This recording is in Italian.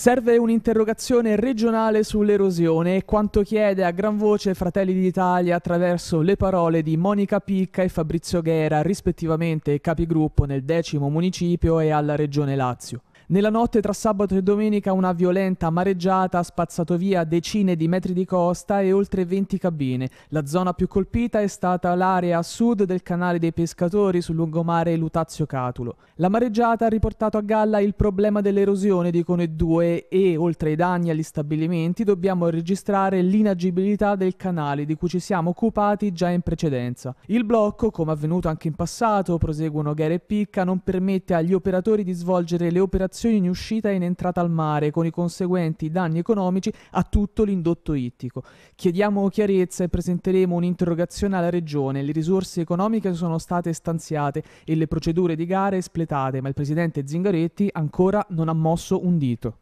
Serve un'interrogazione regionale sull'erosione e quanto chiede a gran voce Fratelli d'Italia attraverso le parole di Monica Picca e Fabrizio Ghera, rispettivamente capigruppo nel decimo municipio e alla regione Lazio. Nella notte tra sabato e domenica una violenta mareggiata ha spazzato via decine di metri di costa e oltre 20 cabine. La zona più colpita è stata l'area a sud del canale dei pescatori sul lungomare Lutazio Catulo. La mareggiata ha riportato a galla il problema dell'erosione di Cone 2 e, oltre ai danni agli stabilimenti, dobbiamo registrare l'inagibilità del canale di cui ci siamo occupati già in precedenza. Il blocco, come avvenuto anche in passato, proseguono Gare e Picca, non permette agli operatori di svolgere le operazioni operazioni in uscita e in entrata al mare, con i conseguenti danni economici a tutto l'indotto ittico. Chiediamo chiarezza e presenteremo un'interrogazione alla Regione. Le risorse economiche sono state stanziate e le procedure di gara espletate, ma il presidente Zingaretti ancora non ha mosso un dito.